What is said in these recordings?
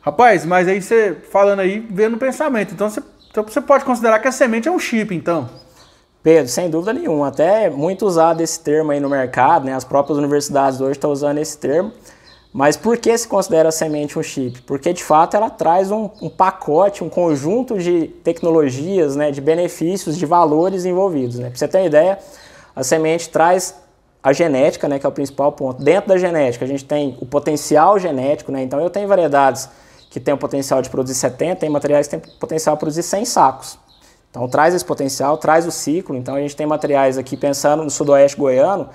Rapaz, mas aí você falando aí, vendo o pensamento. Então você, então você pode considerar que a semente é um chip, então. Pedro, sem dúvida nenhuma. Até é muito usado esse termo aí no mercado, né? As próprias universidades hoje estão usando esse termo. Mas por que se considera a semente um chip? Porque de fato ela traz um, um, pacote, um conjunto de tecnologias, né, de benefícios, de valores envolvidos. Né? Para você ter uma ideia, a semente traz a genética, né, que é o principal ponto. Dentro da genética, a gente tem o potencial genético, né? então eu tenho variedades que tem o potencial de produzir 70, tem materiais que têm potencial de produzir 100 sacos. Então traz esse potencial, traz o ciclo. Então a gente tem materiais aqui, pensando no sudoeste goiano,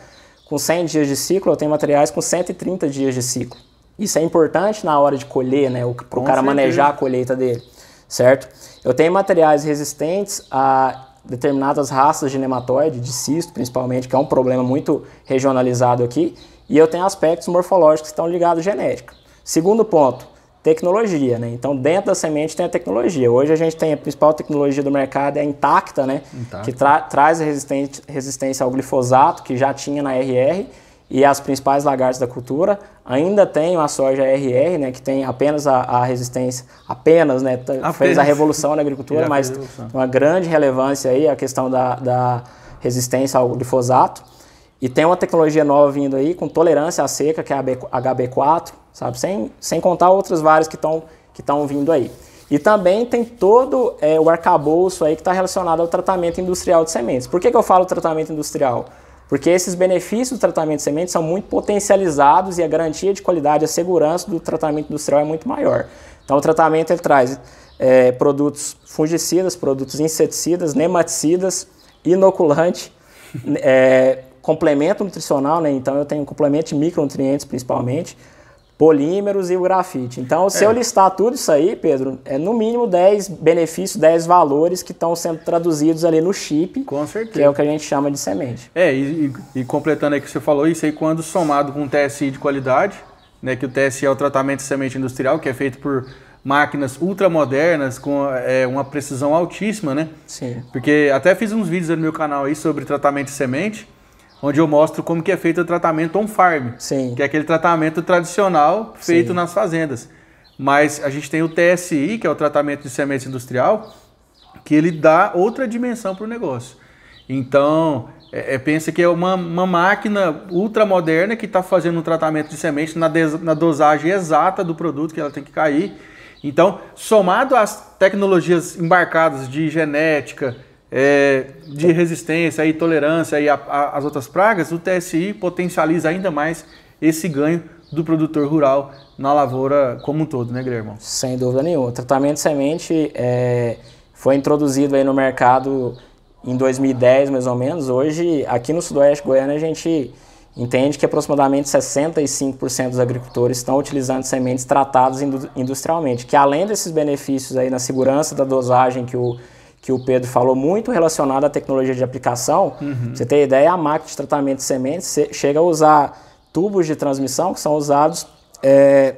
com 100 dias de ciclo, eu tenho materiais com 130 dias de ciclo. Isso é importante na hora de colher, né? Para o cara manejar a colheita dele, certo? Eu tenho materiais resistentes a determinadas raças de nematóide, de cisto principalmente, que é um problema muito regionalizado aqui, e eu tenho aspectos morfológicos que estão ligados à genética. Segundo ponto, tecnologia, né? Então, dentro da semente tem a tecnologia. Hoje a gente tem a principal tecnologia do mercado é a Intacta, né? Intacta. Que tra traz a resistência ao glifosato que já tinha na RR e as principais lagartas da cultura ainda tem a soja RR, né? Que tem apenas a, a resistência, apenas, né? Fez a revolução na agricultura, mas uma grande relevância aí a questão da, da resistência ao glifosato. E tem uma tecnologia nova vindo aí com tolerância à seca, que é a HB4, sabe? Sem, sem contar outras várias que estão que vindo aí. E também tem todo é, o arcabouço aí que está relacionado ao tratamento industrial de sementes. Por que, que eu falo tratamento industrial? Porque esses benefícios do tratamento de sementes são muito potencializados e a garantia de qualidade, a segurança do tratamento industrial é muito maior. Então o tratamento ele traz é, produtos fungicidas, produtos inseticidas, nematicidas, inoculante, é, complemento nutricional, né? então eu tenho um complemento de micronutrientes principalmente, polímeros e o grafite. Então, se é. eu listar tudo isso aí, Pedro, é no mínimo 10 benefícios, 10 valores que estão sendo traduzidos ali no chip, com certeza. que é o que a gente chama de semente. É, e, e, e completando aí o que você falou, isso aí quando somado com o TSI de qualidade, né, que o TSI é o tratamento de semente industrial, que é feito por máquinas ultramodernas com é, uma precisão altíssima, né? Sim. Porque até fiz uns vídeos no meu canal aí sobre tratamento de semente, onde eu mostro como que é feito o tratamento on-farm, que é aquele tratamento tradicional feito Sim. nas fazendas. Mas a gente tem o TSI, que é o tratamento de sementes industrial, que ele dá outra dimensão para o negócio. Então, é, é, pensa que é uma, uma máquina ultramoderna que está fazendo um tratamento de semente na, des, na dosagem exata do produto que ela tem que cair. Então, somado às tecnologias embarcadas de genética, é, de resistência e tolerância e a, a, as outras pragas, o TSI potencializa ainda mais esse ganho do produtor rural na lavoura como um todo, né, Guilherme? Sem dúvida nenhuma. O tratamento de semente é, foi introduzido aí no mercado em 2010, mais ou menos. Hoje, aqui no Sudoeste Goiânia, a gente entende que aproximadamente 65% dos agricultores estão utilizando sementes tratadas industrialmente, que além desses benefícios aí na segurança da dosagem que o que o Pedro falou muito relacionado à tecnologia de aplicação. Uhum. Você tem ideia, a máquina de tratamento de sementes chega a usar tubos de transmissão que são usados é,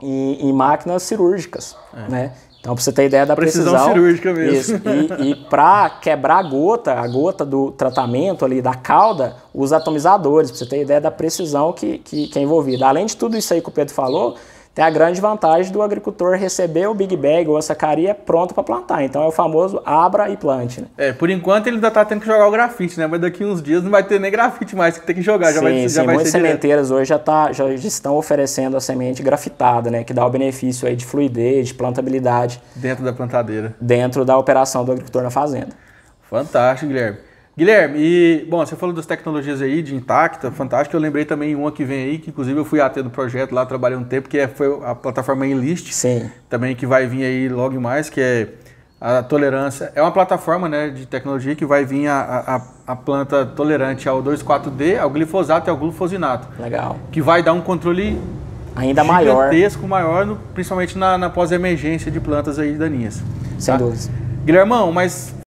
em, em, máquinas cirúrgicas, é. né? Então, para você ter ideia da precisão, precisão cirúrgica mesmo. Isso. E, e para quebrar a gota, a gota do tratamento ali da cauda, os atomizadores, para você ter ideia da precisão que, que, que é envolvida. Além de tudo isso aí que o Pedro falou, tem a grande vantagem do agricultor receber o Big Bag ou a sacaria pronto para plantar. Então é o famoso abra e plante. Né? É, por enquanto ele ainda está tendo que jogar o grafite, né? Mas daqui uns dias não vai ter nem grafite mais, que tem que jogar. Sim, já vai, sim, já vai muitas sementeiras direto. hoje já, tá, já estão oferecendo a semente grafitada, né? Que dá o benefício aí de fluidez, de plantabilidade. Dentro da plantadeira. Dentro da operação do agricultor na fazenda. Fantástico, Guilherme. Guilherme, e, bom, você falou das tecnologias aí de intacta, fantástico. Eu lembrei também uma que vem aí, que inclusive eu fui AT do projeto lá, trabalhei um tempo, que é, foi a plataforma Enlist. Sim. Também que vai vir aí logo mais, que é a tolerância. É uma plataforma né, de tecnologia que vai vir a, a, a planta tolerante ao 2,4-D, ao glifosato e ao glufosinato. Legal. Que vai dar um controle ainda maior. Gigantesco, maior, principalmente na, na pós-emergência de plantas aí daninhas. Sem tá? dúvidas. Guilhermão, mas